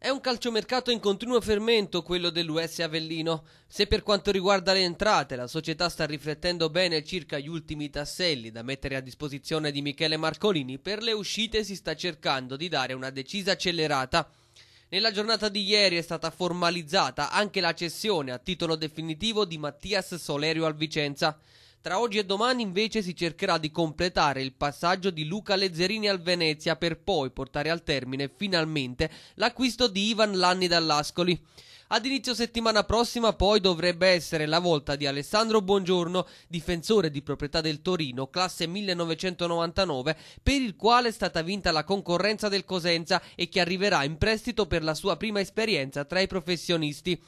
È un calciomercato in continuo fermento quello dell'US Avellino. Se per quanto riguarda le entrate la società sta riflettendo bene circa gli ultimi tasselli da mettere a disposizione di Michele Marcolini, per le uscite si sta cercando di dare una decisa accelerata. Nella giornata di ieri è stata formalizzata anche la cessione a titolo definitivo di Mattias Solerio al Vicenza. Tra oggi e domani invece si cercherà di completare il passaggio di Luca Lezzerini al Venezia per poi portare al termine finalmente l'acquisto di Ivan Lanni dall'Ascoli. Ad inizio settimana prossima poi dovrebbe essere la volta di Alessandro Buongiorno, difensore di proprietà del Torino, classe 1999, per il quale è stata vinta la concorrenza del Cosenza e che arriverà in prestito per la sua prima esperienza tra i professionisti.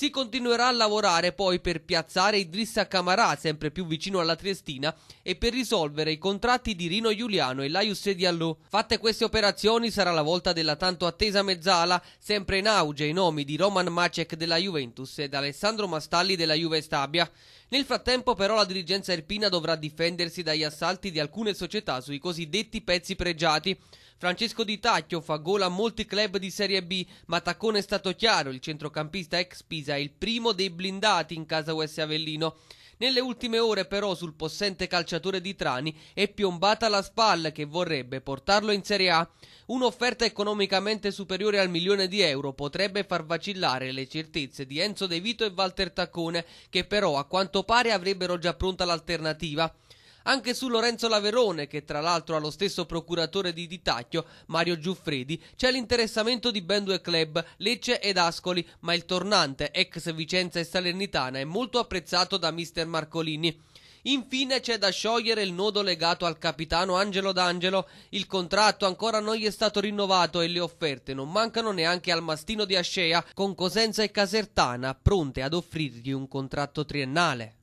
Si continuerà a lavorare poi per piazzare Idrissa Camarà sempre più vicino alla Triestina e per risolvere i contratti di Rino Giuliano e Laius Sediallo. Fatte queste operazioni sarà la volta della tanto attesa mezzala, sempre in auge i nomi di Roman Macek della Juventus ed Alessandro Mastalli della Juve Stabia. Nel frattempo però la dirigenza erpina dovrà difendersi dagli assalti di alcune società sui cosiddetti pezzi pregiati. Francesco Di Tacchio fa gol a molti club di Serie B, ma Taccone è stato chiaro, il centrocampista ex Pisa è il primo dei blindati in casa US Avellino. Nelle ultime ore però sul possente calciatore di Trani è piombata la spalla che vorrebbe portarlo in Serie A. Un'offerta economicamente superiore al milione di euro potrebbe far vacillare le certezze di Enzo De Vito e Walter Taccone che però a quanto pare avrebbero già pronta l'alternativa. Anche su Lorenzo Laverone, che tra l'altro ha lo stesso procuratore di Ditacchio, Mario Giuffredi, c'è l'interessamento di ben due club, Lecce ed Ascoli, ma il tornante, ex Vicenza e Salernitana, è molto apprezzato da mister Marcolini. Infine c'è da sciogliere il nodo legato al capitano Angelo D'Angelo. Il contratto ancora non gli è stato rinnovato e le offerte non mancano neanche al mastino di Ascea, con Cosenza e Casertana pronte ad offrirgli un contratto triennale.